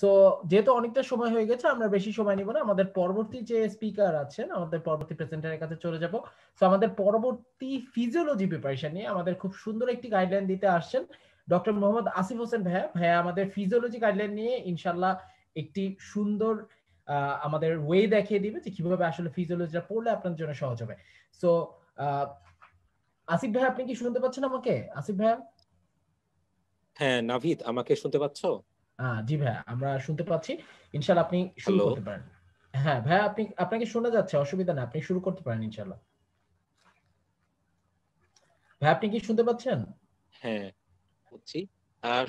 So যেহেতু অনেকটা সময় হয়ে গেছে আমরা বেশি সময় নিব না আমাদের পরবর্তী যে স্পিকার আছেন আমাদের পরবর্তী প্রেজেন্টারের কাছে চলে যাব সো আমাদের পরবর্তী ফিজিওলজি প্রিপারেশন নিয়ে আমাদের খুব সুন্দর একটি গাইডলাইন দিতে আসছেন ডক্টর মোহাম্মদ আসিফ হোসেন ভাইয়া ভাইয়া আমাদের ফিজিওলজি গাইডলাইন নিয়ে ইনশাল্লাহ একটি সুন্দর আমাদের ওয়ে দেখিয়ে দিবে যে কিভাবে আসলে ফিজিওলজিটা পড়লে আপনার জন্য সহজ হবে সো আসিফ ভাই আপনি কি শুনতে পাচ্ছেন আমাকে আসিফ ভাইয়া হ্যাঁ নাভিদ আমাকে শুনতে পাচ্ছো জি ভাইয়া আমরা শুনতে পাচ্ছি ইনশাল্লাহ আপনি শুরু করতে পারেন হ্যাঁ ভাইয়া আপনি আপনাকে শোনা যাচ্ছে অসুবিধা না আপনি শুরু করতে পারেন ইনশাল্লাহ ভাই আপনি কি শুনতে পাচ্ছেন হ্যাঁ বুঝছি হ্যাঁ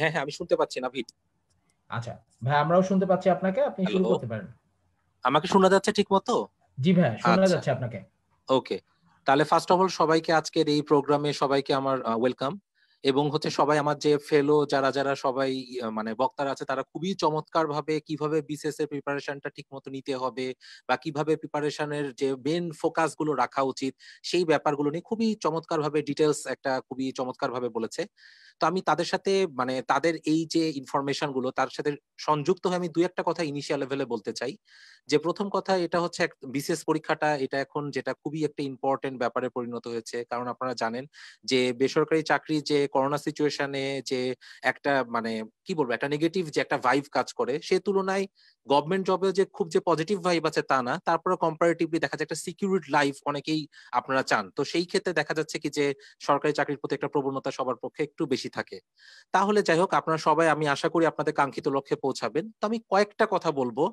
হ্যাঁ আমি শুনতে পাচ্ছি না ভিট আচ্ছা ভাই আমরাও শুনতে পাচ্ছি আপনাকে আপনি শুরু করতে পারেন আমাকে শোনা যাচ্ছে ঠিক মতো জি ভাই শোনা আচ্ছা। যাচ্ছে আপনাকে ওকে তাহলে ফার্স্ট অফ অল সবাইকে আজকের এই প্রোগ্রামে সবাইকে আমার ওয়েলকাম এবং হচ্ছে সবাই আমার যে ফেলো যারা যারা সবাই মানে বক্তারা আছে তারা খুবই চমৎকার ভাবে কিভাবে বিশেষ এর প্রিপারেশনটা ঠিক মতো নিতে হবে বা কিভাবে প্রিপারেশনের যে মেন ফোকাস গুলো রাখা উচিত সেই ব্যাপারগুলো নিয়ে খুবই চমৎকার ভাবে ডিটেলস একটা খুবই চমৎকার ভাবে বলেছে তো আমি তাদের সাথে মানে তাদের এই যে ইনফরমেশন গুলো তার সাথে সংযুক্ত হয়ে আমি দুই একটা কথা ইনিশিয়াল লেভেলে বলতে চাই যে প্রথম কথা এটা হচ্ছে বিশেষ পরীক্ষাটা এটা এখন যেটা খুবই একটা ইম্পর্টেন্ট ব্যাপারে পরিণত হয়েছে কারণ আপনারা জানেন যে বেসরকারি চাকরি যে করোনা সিচুয়েশনে যে একটা মানে কি বলবো একটা নেগেটিভ যে একটা ভাইভ কাজ করে সে তুলনায় গভর্নমেন্ট জবে যে খুব যে পজিটিভ ভাইভ আছে তা না তারপরে কম্পারেটিভলি দেখা যায় একটা সিকিউরিড লাইফ অনেকেই আপনারা চান তো সেই ক্ষেত্রে দেখা যাচ্ছে কি যে সরকারি চাকরির প্রতি একটা প্রবণতা সবার পক্ষে একটু বেশি থাকে তাহলে যাই হোক আপনারা সবাই আমি আশা করি আপনাদের কাঙ্ক্ষিত লক্ষ্যে পৌঁছাবেন তো আমি কয়েকটা কথা বলবো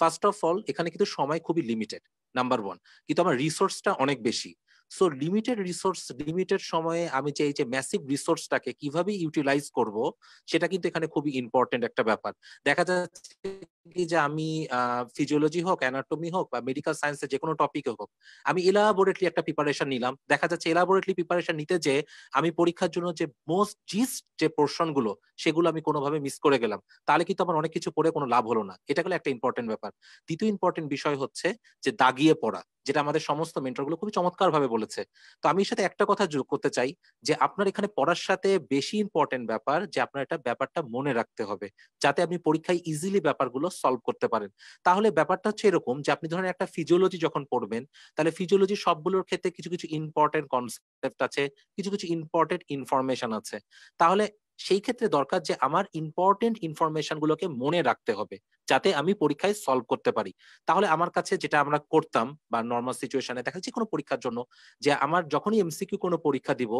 ফার্স্ট অফ অল এখানে কিন্তু সময় খুবই লিমিটেড নাম্বার ওয়ান কিন্তু আমার রিসোর্সটা অনেক বেশি সো লিমিটেড রিসোর্স লিমিটেড সময়ে আমি চাই যে ম্যাসিভ রিসোর্সটাকে কিভাবে ইউটিলাইজ করব সেটা কিন্তু এখানে খুবই ইম্পর্টেন্ট একটা ব্যাপার দেখা যাচ্ছে কি যে আমি ফিজিওলজি হোক অ্যানাটমি হোক বা মেডিকেল সায়েন্সের যে কোনো টপিক হোক আমি এলাবোরেটলি একটা প্রিপারেশন নিলাম দেখা যাচ্ছে এলাবোরেটলি প্রিপারেশন নিতে যে আমি পরীক্ষার জন্য যে মোস্ট জিস্ট যে পোর্শন গুলো সেগুলো আমি কোনোভাবে মিস করে গেলাম তাহলে কিন্তু আমার অনেক কিছু পড়ে কোনো লাভ হলো না এটা হলো একটা ইম্পর্টেন্ট ব্যাপার দ্বিতীয় ইম্পর্টেন্ট বিষয় হচ্ছে যে দাগিয়ে পড়া যেটা আমাদের সমস্ত মেন্টরগুলো খুবই চমৎকারভাবে বলেছে তো আমি এর সাথে একটা কথা যোগ করতে চাই যে আপনার এখানে পড়ার সাথে বেশি ইম্পর্টেন্ট ব্যাপার যে আপনার এটা ব্যাপারটা মনে রাখতে হবে যাতে আপনি পরীক্ষায় ইজিলি ব্যাপারগুলো সলভ করতে পারেন তাহলে ব্যাপারটা হচ্ছে এরকম যে আপনি ধরেন একটা ফিজিওলজি যখন পড়বেন তাহলে ফিজিওলজি সবগুলোর ক্ষেত্রে কিছু কিছু ইম্পর্টেন্ট কনসেপ্ট আছে কিছু কিছু ইম্পর্টেন্ট ইনফরমেশন আছে তাহলে সেই ক্ষেত্রে দরকার যে আমার ইম্পর্টেন্ট ইনফরমেশন গুলোকে মনে রাখতে হবে যাতে আমি পরীক্ষায় সলভ করতে পারি তাহলে আমার কাছে যেটা আমরা করতাম বা নর্মাল সিচুয়েশনে দেখা যাচ্ছে কোনো পরীক্ষার জন্য যে আমার যখনই এমসিকিউ কোনো পরীক্ষা দিব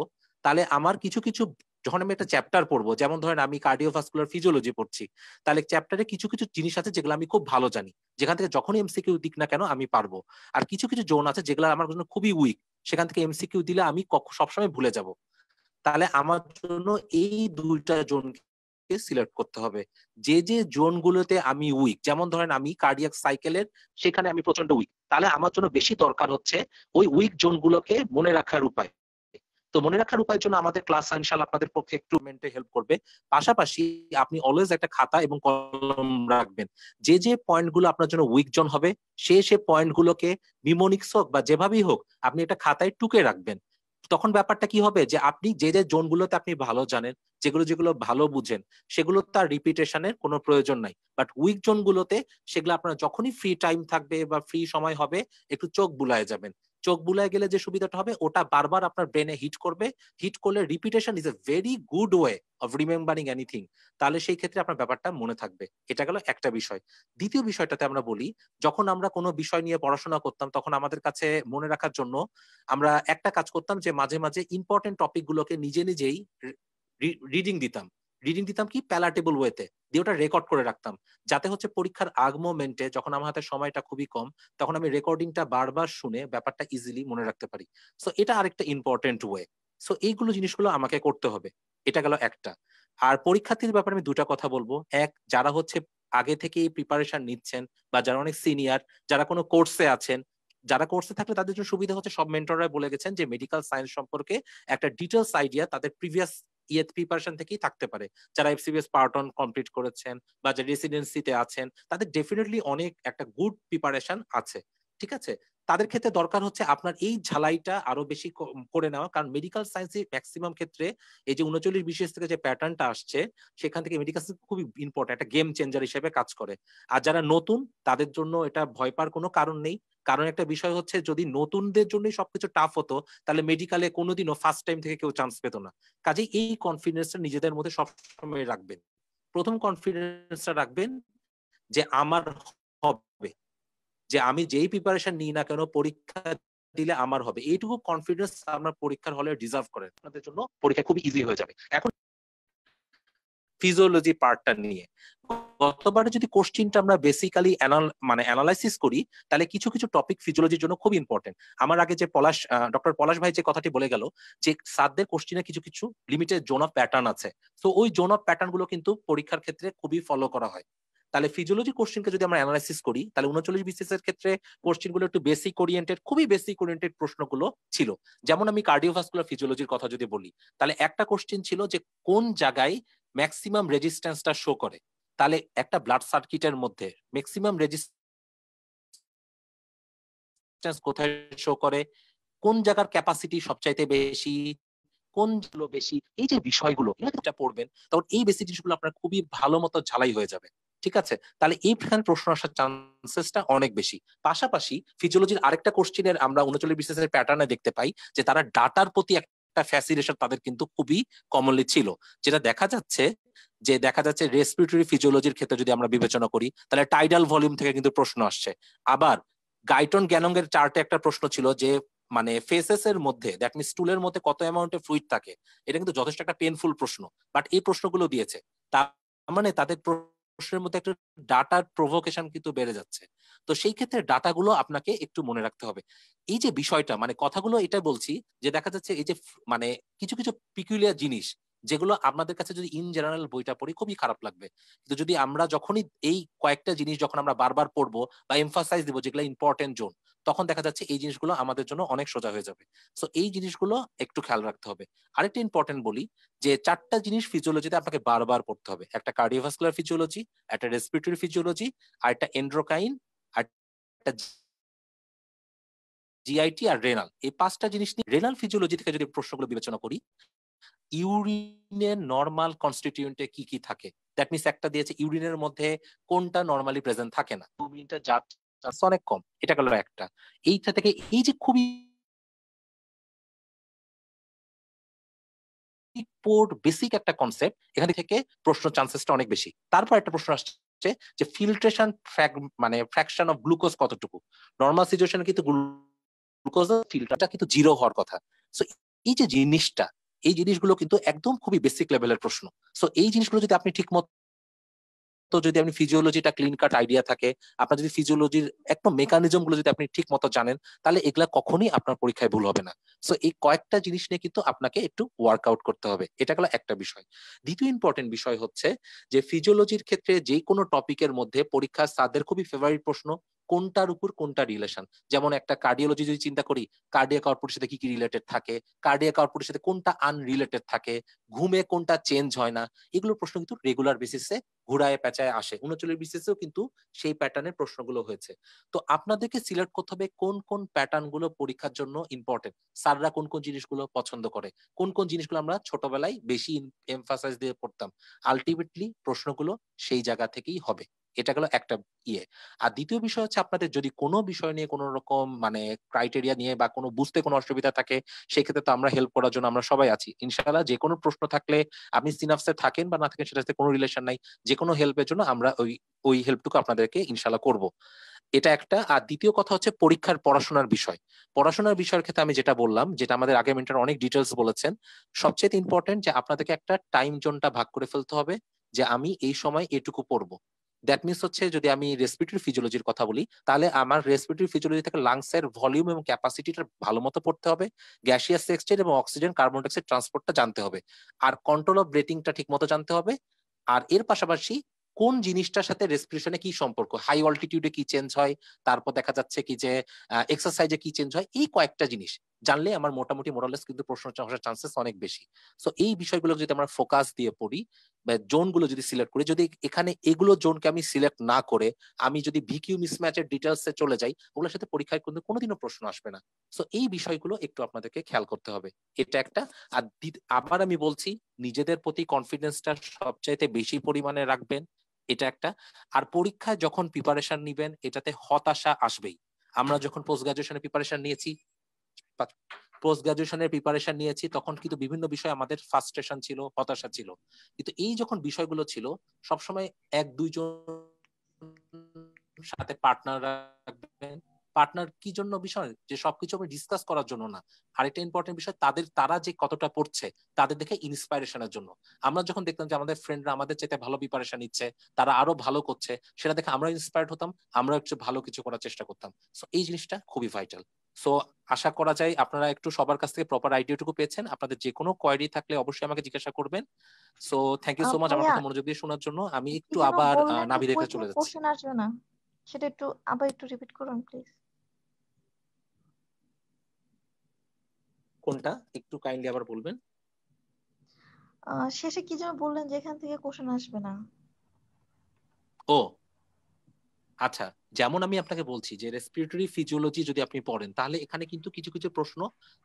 তাহলে আমার কিছু কিছু যখন আমি একটা চ্যাপ্টার পড়বো যেমন ধরেন আমি কার্ডিওভাস্কুলার ফিজিওলজি পড়ছি তাহলে চ্যাপ্টারে কিছু কিছু জিনিস আছে যেগুলো আমি খুব ভালো জানি যেখান থেকে যখনই এমসিকিউ দিক না কেন আমি পারবো আর কিছু কিছু জোন আছে যেগুলো আমার জন্য খুবই উইক সেখান থেকে এমসিকিউ দিলে আমি সবসময় ভুলে যাবো তাহলে আমার জন্য এই দুইটা জোনকে সিলেক্ট করতে হবে যে যে জোনগুলোতে আমি উইক যেমন ধরেন আমি কার্ডিয়াক সাইকেলের সেখানে আমি প্রচন্ড উইক তাহলে আমার জন্য বেশি দরকার হচ্ছে ওই উইক জোনগুলোকে মনে রাখার উপায় তো মনে রাখার উপায় জন্য আমাদের ক্লাস ইনশাল আপনাদের পক্ষে একটু মেন্টে হেল্প করবে পাশাপাশি আপনি অলওয়েজ একটা খাতা এবং কলম রাখবেন যে যে পয়েন্টগুলো আপনার জন্য উইক জোন হবে সে সে পয়েন্টগুলোকে মিমোনিক্স হোক বা যেভাবেই হোক আপনি একটা খাতায় টুকে রাখবেন তখন ব্যাপারটা কি হবে যে আপনি যে যে জোনগুলোতে আপনি ভালো জানেন যেগুলো যেগুলো ভালো বুঝেন সেগুলো তার রিপিটেশনের কোনো প্রয়োজন নাই বাট উইক জোনগুলোতে সেগুলো আপনার যখনই ফ্রি টাইম থাকবে বা ফ্রি সময় হবে একটু চোখ বুলায় যাবেন চোখ বুলায় গেলে যে সুবিধাটা হবে ওটা বারবার আপনার ব্রেনে হিট করবে হিট করলে repetition is a very good way of remembering anything তাহলে সেই ক্ষেত্রে আপনার ব্যাপারটা মনে থাকবে এটা গেল একটা বিষয় দ্বিতীয় বিষয়টাতে আমরা বলি যখন আমরা কোনো বিষয় নিয়ে পড়াশোনা করতাম তখন আমাদের কাছে মনে রাখার জন্য আমরা একটা কাজ করতাম যে মাঝে মাঝে ইম্পর্টেন্ট টপিকগুলোকে নিজে নিজেই রিডিং দিতাম রিডিং দিতাম কি প্যালাটেবল ওয়েতে দিয়ে ওটা রেকর্ড করে রাখতাম যাতে হচ্ছে পরীক্ষার আগ মোমেন্টে যখন আমার হাতে সময়টা খুবই কম তখন আমি রেকর্ডিংটা বারবার শুনে ব্যাপারটা ইজিলি মনে রাখতে পারি সো এটা আরেকটা ইম্পর্টেন্ট ওয়ে সো এইগুলো জিনিসগুলো আমাকে করতে হবে এটা গেল একটা আর পরীক্ষার্থীর ব্যাপারে আমি দুটা কথা বলবো এক যারা হচ্ছে আগে থেকে এই প্রিপারেশন নিচ্ছেন বা যারা অনেক সিনিয়র যারা কোনো কোর্সে আছেন যারা কোর্সে থাকলে তাদের জন্য সুবিধা হচ্ছে সব মেন্টররা বলে গেছেন যে মেডিকেল সায়েন্স সম্পর্কে একটা ডিটেলস আইডিয়া তাদের প্রিভিয়াস ইয়েত e প্রিপারেশন থেকেই থাকতে পারে যারা এফসিবিএস পার্ট অন কমপ্লিট করেছেন বা যারা রেসিডেন্সিতে আছেন তাদের ডেফিনেটলি অনেক একটা গুড প্রিপারেশন আছে ঠিক আছে তাদের ক্ষেত্রে দরকার হচ্ছে আপনার এই ঝালাইটা আরো বেশি করে নেওয়া কারণ মেডিকেল সায়েন্সে ম্যাক্সিমাম ক্ষেত্রে এই যে উনচল্লিশ বিশেষ থেকে যে প্যাটার্নটা আসছে সেখান থেকে মেডিকেল সায়েন্স খুবই ইম্পর্টেন্ট একটা গেম চেঞ্জার হিসেবে কাজ করে আর যারা নতুন তাদের জন্য এটা ভয় পাওয়ার কোনো কারণ নেই কারণ একটা বিষয় হচ্ছে যদি নতুনদের জন্য সবকিছু টাফ হতো তাহলে মেডিকেলে কোনোদিনও ফার্স্ট টাইম থেকে কেউ চান্স পেত না কাজেই এই কনফিডেন্সটা নিজেদের মধ্যে সবসময় রাখবেন প্রথম কনফিডেন্সটা রাখবেন যে আমার যে আমি যেই প্রিপারেশন নিই না কেন পরীক্ষা দিলে আমার হবে এইটুকু কনফিডেন্স আপনার পরীক্ষার হলে ডিজার্ভ করে আপনাদের জন্য পরীক্ষা খুব ইজি হয়ে যাবে এখন ফিজিওলজি পার্টটা নিয়ে গতবারে যদি কোশ্চিনটা আমরা বেসিক্যালি মানে অ্যানালাইসিস করি তাহলে কিছু কিছু টপিক ফিজিওলজির জন্য খুব ইম্পর্টেন্ট আমার আগে যে পলাশ ডক্টর পলাশ ভাই যে কথাটি বলে গেল যে সাদদের কোশ্চিনে কিছু কিছু লিমিটেড জোন অফ প্যাটার্ন আছে তো ওই জোন অফ প্যাটার্ন গুলো কিন্তু পরীক্ষার ক্ষেত্রে খুবই ফলো করা হয় তাহলে ফিজিওলজি কোশ্চেনকে যদি আমরা অ্যানালাইসিস করি তাহলে উনচল্লিশ বিসিএস এর ক্ষেত্রে কোশ্চেনগুলো একটু বেসিক ওরিয়েন্টেড খুবই বেসিক ওরিয়েন্টেড প্রশ্নগুলো ছিল যেমন আমি কার্ডিওভাস্কুলার ফিজিওলজির কথা যদি বলি তাহলে একটা কোশ্চেন ছিল যে কোন জায়গায় ম্যাক্সিমাম রেজিস্ট্যান্সটা শো করে তাহলে একটা ব্লাড সার্কিটের মধ্যে ম্যাক্সিমাম রেজিস্ট্যান্স কোথায় শো করে কোন জায়গার ক্যাপাসিটি সবচাইতে বেশি কোনগুলো বেশি এই যে বিষয়গুলো পড়বেন তখন এই বেশি জিনিসগুলো আপনার খুবই ভালো মতো ঝালাই হয়ে যাবে ঠিক আছে তাহলে এইখানে প্রশ্ন আসার চান্সেসটা অনেক বেশি পাশাপাশি ফিজিওলজির আরেকটা কোশ্চিনের আমরা উনচল্লিশ বিশেষের প্যাটার্নে দেখতে পাই যে তারা ডাটার প্রতি একটা ফ্যাসিলেশন তাদের কিন্তু খুবই কমনলি ছিল যেটা দেখা যাচ্ছে যে দেখা যাচ্ছে রেসপিরেটরি ফিজিওলজির ক্ষেত্রে যদি আমরা বিবেচনা করি তাহলে টাইডাল ভলিউম থেকে কিন্তু প্রশ্ন আসছে আবার গাইটন এর চার্টে একটা প্রশ্ন ছিল যে মানে ফেসেস এর মধ্যে দ্যাট মিন স্টুলের মধ্যে কত অ্যামাউন্টে ফ্লুইড থাকে এটা কিন্তু যথেষ্ট একটা পেনফুল প্রশ্ন বাট এই প্রশ্নগুলো দিয়েছে তার মানে তাদের মানুষের মধ্যে একটা ডাটার প্রভোকেশন কিন্তু বেড়ে যাচ্ছে তো সেই ক্ষেত্রে ডাটাগুলো আপনাকে একটু মনে রাখতে হবে এই যে বিষয়টা মানে কথাগুলো এটা বলছি যে দেখা যাচ্ছে এই যে মানে কিছু কিছু পিকুলিয়ার জিনিস যেগুলো আমাদের কাছে যদি ইন জেনারেল বইটা পড়ি খুবই খারাপ লাগবে কিন্তু যদি আমরা যখনই এই কয়েকটা জিনিস যখন আমরা বারবার পড়বো বা এমফাসাইজ দিব যেগুলো ইম্পর্টেন্ট জোন তখন দেখা যাচ্ছে এই জিনিসগুলো আমাদের জন্য অনেক সোজা হয়ে যাবে সো এই জিনিসগুলো একটু খেয়াল রাখতে হবে আরেকটা ইম্পর্টেন্ট বলি যে চারটা জিনিস ফিজিওলজিতে আপনাকে বারবার পড়তে হবে একটা কার্ডিওভাস্কুলার ফিজিওলজি একটা রেসপিরেটরি ফিজিওলজি আর একটা এন্ড্রোকাইন আর একটা জিআইটি আর রেনাল এই পাঁচটা জিনিস নিয়ে রেনাল ফিজিওলজি থেকে যদি প্রশ্নগুলো বিবেচনা করি ইউরিনের নর্মাল কনস্টিটিউয়েন্টে কি কি থাকে দ্যাট মিনস একটা দিয়েছে ইউরিনের মধ্যে কোনটা নর্মালি প্রেজেন্ট থাকে না ইউরিনটা চান্স অনেক কম এটা গেল একটা এইটা থেকে এই যে খুবই পোর্ট বেসিক একটা কনসেপ্ট এখান থেকে প্রশ্ন চান্সেসটা অনেক বেশি তারপর একটা প্রশ্ন আসছে যে ফিল্ট্রেশন মানে ফ্র্যাকশন অফ গ্লুকোজ কতটুকু নর্মাল সিচুয়েশনে কিন্তু গ্লুকোজ ফিল্টারটা কিন্তু জিরো হওয়ার কথা সো এই যে জিনিসটা এই জিনিসগুলো কিন্তু একদম খুবই বেসিক লেভেলের প্রশ্ন সো এই জিনিসগুলো যদি আপনি ঠিক মতো তো যদি আপনি ফিজিওলজিটা ক্লিন কাট আইডিয়া থাকে আপনার যদি ফিজিওলজির একটু মেকানিজম গুলো যদি আপনি ঠিক মতো জানেন তাহলে এগুলা কখনই আপনার পরীক্ষায় ভুল হবে না সো এই কয়েকটা জিনিস নিয়ে কিন্তু আপনাকে একটু ওয়ার্কআউট করতে হবে এটা গেল একটা বিষয় দ্বিতীয় ইম্পর্টেন্ট বিষয় হচ্ছে যে ফিজিওলজির ক্ষেত্রে যে কোনো টপিকের মধ্যে পরীক্ষার সাদের খুবই ফেভারিট প্রশ্ন কোনটার উপর কোনটা রিলেশন যেমন একটা কার্ডিওলজি যদি চিন্তা করি কার্ডিয়াক আউটপুটের সাথে কি কি রিলেটেড থাকে কার্ডিয়াক আউটপুটের সাথে কোনটা আনরিলেটেড থাকে ঘুমে কোনটা চেঞ্জ হয় না এগুলো প্রশ্ন কিন্তু রেগুলার বেসিসে ঘুরায় পেঁচায় আসে উনচল্লিশ বেসিসেও কিন্তু সেই প্যাটার্নের প্রশ্নগুলো হয়েছে তো আপনাদেরকে সিলেক্ট করতে হবে কোন কোন প্যাটার্ন গুলো পরীক্ষার জন্য ইম্পর্টেন্ট স্যাররা কোন কোন জিনিসগুলো পছন্দ করে কোন কোন জিনিসগুলো আমরা ছোটবেলায় বেশি এমফাসাইজ দিয়ে পড়তাম আলটিমেটলি প্রশ্নগুলো সেই জায়গা থেকেই হবে এটা গেল একটা ইয়ে আর দ্বিতীয় বিষয় হচ্ছে আপনাদের যদি কোনো বিষয় নিয়ে কোনো রকম মানে ক্রাইটেরিয়া নিয়ে বা কোনো বুঝতে কোনো অসুবিধা থাকে সেক্ষেত্রে তো আমরা হেল্প করার জন্য আমরা সবাই আছি ইনশাআল্লাহ যে কোনো প্রশ্ন থাকলে আপনি সিনাপসে থাকেন বা না থাকেন সেটার সাথে কোনো রিলেশন নাই যে কোনো হেল্পের জন্য আমরা ওই ওই হেল্পটুকু আপনাদেরকে ইনশাআল্লাহ করব এটা একটা আর দ্বিতীয় কথা হচ্ছে পরীক্ষার পড়াশোনার বিষয় পড়াশোনার বিষয়ের ক্ষেত্রে আমি যেটা বললাম যেটা আমাদের আগে মেন্টার অনেক ডিটেলস বলেছেন সবচেয়ে ইম্পর্টেন্ট যে আপনাদেরকে একটা টাইম জোনটা ভাগ করে ফেলতে হবে যে আমি এই সময় এটুকু পড়বো দ্যাট মিনস হচ্ছে যদি আমি রেসপিরেটরি ফিজিওলজির কথা বলি তাহলে আমার রেসপিরেটরি ফিজিওলজি থেকে লাংসের ভলিউম এবং ক্যাপাসিটিটা ভালো মতো পড়তে হবে গ্যাসিয়াস এক্সচেঞ্জ এবং অক্সিজেন কার্বন ডাইঅক্সাইড ট্রান্সপোর্টটা জানতে হবে আর কন্ট্রোল অফ ব্রেথিংটা ঠিক মতো জানতে হবে আর এর পাশাপাশি কোন জিনিসটার সাথে রেসপিরেশনে কি সম্পর্ক হাই অল্টিটিউডে কি চেঞ্জ হয় তারপর দেখা যাচ্ছে কি যে এক্সারসাইজে কি চেঞ্জ হয় এই কয়েকটা জিনিস জানলে আমার মোটামুটি মোরালেস কিন্তু প্রশ্ন আসার চান্সেস অনেক বেশি সো এই বিষয়গুলো যদি আমরা ফোকাস দিয়ে পড়ি বা জোনগুলো যদি সিলেক্ট করি যদি এখানে এগুলো জোনকে আমি সিলেক্ট না করে আমি যদি ভিকিউ মিসম্যাচের ডিটেলসে চলে যাই ওগুলোর সাথে পরীক্ষায় কিন্তু কোনোদিনও প্রশ্ন আসবে না সো এই বিষয়গুলো একটু আপনাদেরকে খেয়াল করতে হবে এটা একটা আর আবার আমি বলছি নিজেদের প্রতি কনফিডেন্সটা সবচাইতে বেশি পরিমাণে রাখবেন এটা একটা আর পরীক্ষায় যখন প্রিপারেশন নিবেন এটাতে হতাশা আসবেই আমরা যখন পোস্ট গ্রাজুয়েশনে প্রিপারেশন নিয়েছি পোস্ট গ্রাজুয়েশনের প্রিপারেশন নিয়েছি তখন কিন্তু বিভিন্ন বিষয়ে আমাদের ফ্রাস্ট্রেশন ছিল হতাশা ছিল কিন্তু এই যখন বিষয়গুলো ছিল সবসময় এক দুইজন সাথে পার্টনার রাখবেন পার্টনার কি জন্য বিষয় যে সবকিছু আপনি ডিসকাস করার জন্য না আরেকটা ইম্পর্টেন্ট বিষয় তাদের তারা যে কতটা পড়ছে তাদের দেখে ইন্সপায়ারেশনের জন্য আমরা যখন দেখতাম যে আমাদের ফ্রেন্ডরা আমাদের চেতে ভালো প্রিপারেশন নিচ্ছে তারা আরো ভালো করছে সেটা দেখে আমরা ইন্সপায়ার্ড হতাম আমরা একটু ভালো কিছু করার চেষ্টা করতাম সো এই জিনিসটা খুবই ভাইটাল সো আশা করা যায় আপনারা একটু সবার কাছ থেকে প্রপার আইডিয়াটুকু পেয়েছেন আপনাদের যে কোনো কোয়ারি থাকলে অবশ্যই আমাকে জিজ্ঞাসা করবেন so thank you so much আমার কথা মনোযোগ দিয়ে শোনার জন্য আমি একটু আবার নাভি রেখা চলে যাচ্ছি কোশ্চেন আসবে না সেটা একটু আবার একটু রিপিট করুন প্লিজ কোনটা একটু কাইন্ডলি আবার বলবেন শেষে কি যেন বললেন যে এখান থেকে কোশ্চেন আসবে না ও আচ্ছা যেমন আমি আপনাকে বলছি যে রেসপিরেটরি ফিজিওলজি যদি আপনি পড়েন তাহলে এখানে কিন্তু কিছু কিছু প্রশ্ন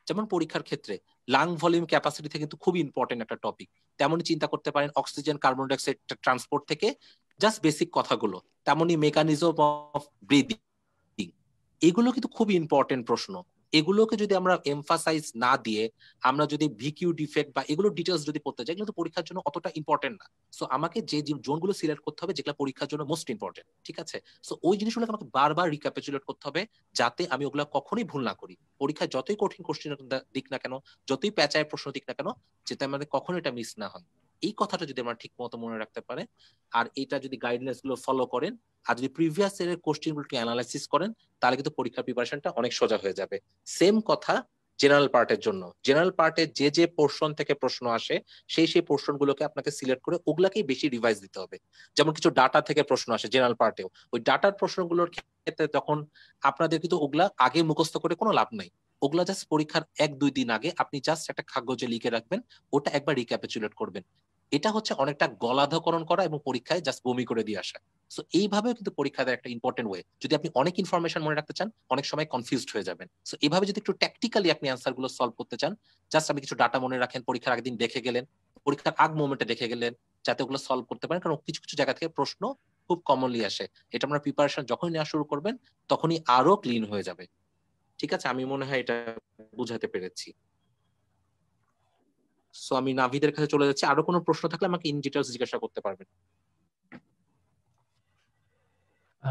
যেমন পরীক্ষার ক্ষেত্রে লাং ভলিউম ক্যাপাসিটি থেকে কিন্তু খুব ইম্পর্টেন্ট একটা টপিক তেমনই চিন্তা করতে পারেন অক্সিজেন কার্বন ডাইঅক্সাইড ট্রান্সপোর্ট থেকে জাস্ট বেসিক কথাগুলো তেমনই মেকানিজম অফ ব্রিদিং এগুলো কিন্তু খুব ইম্পর্টেন্ট প্রশ্ন এগুলোকে যদি আমরা এমফাসাইজ না দিয়ে আমরা যদি ভিকিউ ডিফেক্ট বা এগুলো ডিটেলস যদি পড়তে যাই এগুলো তো পরীক্ষার জন্য অতটা ইম্পর্টেন্ট না সো আমাকে যে জোনগুলো সিলেক্ট করতে হবে যেগুলো পরীক্ষার জন্য মোস্ট ইম্পর্টেন্ট ঠিক আছে সো ওই জিনিসগুলো আমাকে বারবার রিক্যাপিচুলেট করতে হবে যাতে আমি ওগুলো কখনোই ভুল না করি পরীক্ষায় যতই কঠিন কোশ্চেন দিক না কেন যতই প্যাচায় প্রশ্ন দিক না কেন যেটা আমাদের কখনো এটা মিস না হয় এই কথাটা যদি আমরা ঠিক মতো মনে রাখতে পারে আর এটা যদি গাইডলাইন্স গুলো ফলো করেন আর যদি প্রিভিয়াস এর কোশ্চেন গুলো অ্যানালাইসিস করেন তাহলে কিন্তু পরীক্ষার প্রিপারেশনটা অনেক সোজা হয়ে যাবে সেম কথা জেনারেল পার্টের জন্য জেনারেল পার্টে যে যে পোর্শন থেকে প্রশ্ন আসে সেই সেই পোর্শন গুলোকে আপনাকে সিলেক্ট করে ওগুলাকেই বেশি রিভাইজ দিতে হবে যেমন কিছু ডাটা থেকে প্রশ্ন আসে জেনারেল পার্টেও ওই ডাটার প্রশ্নগুলোর ক্ষেত্রে তখন আপনাদের কিন্তু ওগুলা আগে মুখস্থ করে কোনো লাভ নাই ওগুলা জাস্ট পরীক্ষার এক দুই দিন আগে আপনি জাস্ট একটা কাগজে লিখে রাখবেন ওটা একবার রিক্যাপিচুলেট করবেন এটা হচ্ছে অনেকটা গলাধকরণ করা এবং পরীক্ষায় জাস্ট বমি করে দিয়ে আসা সো এইভাবেও কিন্তু পরীক্ষা দেওয়ার একটা ইম্পর্টেন্ট ওয়ে যদি আপনি অনেক ইনফরমেশন মনে রাখতে চান অনেক সময় কনফিউজড হয়ে যাবেন সো এইভাবে যদি একটু ট্যাকটিক্যালি আপনি অ্যান্সার গুলো সলভ করতে চান জাস্ট আপনি কিছু ডাটা মনে রাখেন পরীক্ষার আগের দিন দেখে গেলেন পরীক্ষার আগ মোমেন্টে দেখে গেলেন যাতে ওগুলো সলভ করতে পারেন কারণ কিছু কিছু জায়গা থেকে প্রশ্ন খুব কমনলি আসে এটা আমরা প্রিপারেশন যখনই নেওয়া শুরু করবেন তখনই আরো ক্লিন হয়ে যাবে ঠিক আছে আমি মনে হয় এটা বুঝাতে পেরেছি সো আমি নাভিদের কাছে চলে যাচ্ছি আরো কোনো প্রশ্ন থাকলে আমাকে ইন ডিটেলস জিজ্ঞাসা করতে পারবেন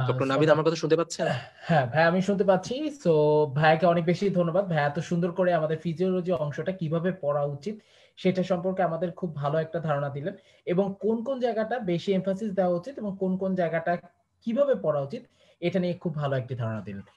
ডক্টর নাবিদ আমার কথা শুনতে পাচ্ছেন হ্যাঁ ভাই আমি শুনতে পাচ্ছি সো ভাইকে অনেক বেশি ধন্যবাদ ভাই এত সুন্দর করে আমাদের ফিজিওলজি অংশটা কিভাবে পড়া উচিত সেটা সম্পর্কে আমাদের খুব ভালো একটা ধারণা দিলেন এবং কোন কোন জায়গাটা বেশি এমফাসিস দেওয়া উচিত এবং কোন কোন জায়গাটা কিভাবে পড়া উচিত এটা নিয়ে খুব ভালো একটি ধারণা দিলেন